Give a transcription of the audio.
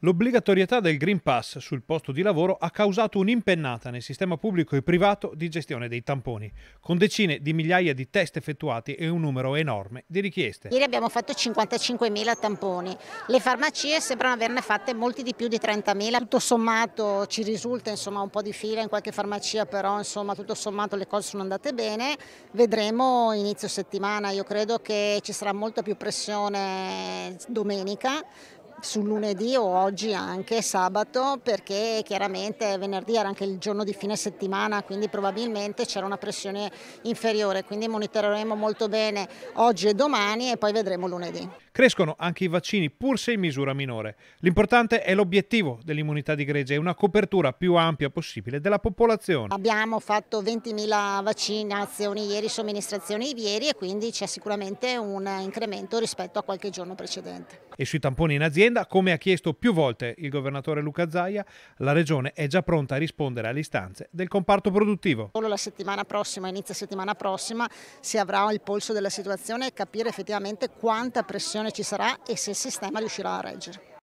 L'obbligatorietà del Green Pass sul posto di lavoro ha causato un'impennata nel sistema pubblico e privato di gestione dei tamponi, con decine di migliaia di test effettuati e un numero enorme di richieste. Ieri abbiamo fatto 55.000 tamponi, le farmacie sembrano averne fatte molti di più di 30.000, tutto sommato ci risulta insomma, un po' di fila in qualche farmacia, però insomma, tutto sommato le cose sono andate bene, vedremo inizio settimana, io credo che ci sarà molta più pressione domenica su lunedì o oggi anche sabato perché chiaramente venerdì era anche il giorno di fine settimana quindi probabilmente c'era una pressione inferiore quindi monitoreremo molto bene oggi e domani e poi vedremo lunedì. Crescono anche i vaccini, pur se in misura minore. L'importante è l'obiettivo dell'immunità di gregge e una copertura più ampia possibile della popolazione. Abbiamo fatto 20.000 vaccinazioni ieri, somministrazioni ieri e quindi c'è sicuramente un incremento rispetto a qualche giorno precedente. E sui tamponi in azienda, come ha chiesto più volte il governatore Luca Zaia, la regione è già pronta a rispondere alle istanze del comparto produttivo. Solo la settimana prossima, inizio settimana prossima, si avrà il polso della situazione e capire effettivamente quanta pressione ci sarà e se il sistema riuscirà a reggere.